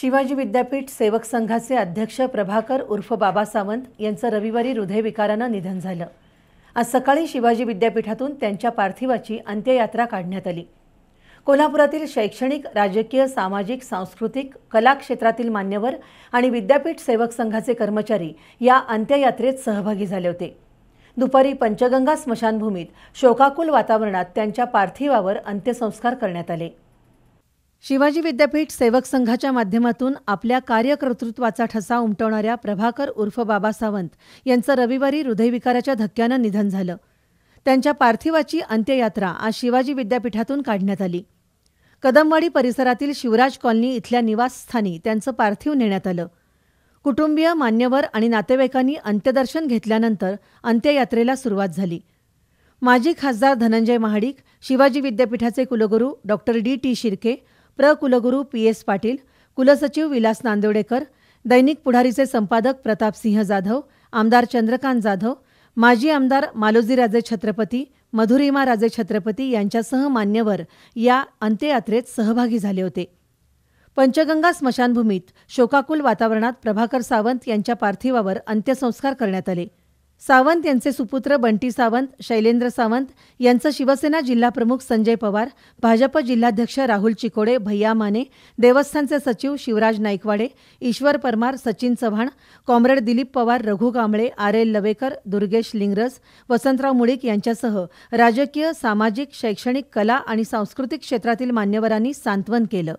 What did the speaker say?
शिवाजी विद्यापीठ सेवक संघाचे अध्यक्ष प्रभाकर उर्फ बाबा सावंत यांचं रविवारी हृदयविकारानं निधन झालं आज सकाळी शिवाजी विद्यापीठातून त्यांच्या पार्थिवाची अंत्ययात्रा काढण्यात आली कोल्हापुरातील शैक्षणिक राजकीय सामाजिक सांस्कृतिक कला क्षेत्रातील मान्यवर आणि विद्यापीठ सेवक संघाचे कर्मचारी या अंत्ययात्रेत सहभागी झाले होते दुपारी पंचगंगा स्मशानभूमीत शोकाकुल वातावरणात त्यांच्या पार्थिवावर अंत्यसंस्कार करण्यात आले शिवाजी विद्यापीठ सेवक संघाच्या माध्यमातून आपल्या कार्यकर्तृत्वाचा ठसा उमटवणाऱ्या प्रभाकर उर्फ बाबा सावंत यांचं रविवारी हृदयविकाराच्या धक्क्यानं निधन झालं त्यांच्या पार्थिवाची अंत्ययात्रा आज शिवाजी विद्यापीठातून काढण्यात आली कदमवाडी परिसरातील शिवराज कॉलनी इथल्या निवासस्थानी त्यांचं पार्थिव नेण्यात आलं कुटुंबीय मान्यवर आणि नातेवाईकांनी अंत्यदर्शन घेतल्यानंतर अंत्ययात्रेला सुरुवात झाली माजी खासदार धनंजय महाडिक शिवाजी विद्यापीठाचे कुलगुरू डॉक्टर डी टी शिर्के प्र कुलगुरू पी एस पाटील कुलसचिव विलास नांदोडेकर दैनिक पुढारीचे संपादक प्रतापसिंह जाधव आमदार चंद्रकांत जाधव माजी आमदार मालोजीराजे छत्रपती मधुरिमा राजे छत्रपती यांच्यासह मान्यवर या अंत्ययात्रेत सहभागी झाले होते पंचगंगा स्मशानभूमीत शोकाकुल वातावरणात प्रभाकर सावंत यांच्या पार्थिवावर अंत्यसंस्कार करण्यात आले सावंत यांचे सुपुत्र बंटी सावंत शैलेंद्र सावंत यांचं शिवसेना जिल्हाप्रमुख संजय पवार भाजप जिल्हाध्यक्ष राहुल चिकोडे भैया माने देवस्थानचे सचिव Shivraj Naikwade Ishwar Parmar Sachin Chavan comrade Dilip Pawar Raghu Kamble R L Lavekar Durgesh Lingras Vasantrao Mulik यांच्यासह राजकीय सामाजिक शैक्षणिक कला आणि सांस्कृतिक क्षेत्रातील मान्यवरांनी सांत्वन केलं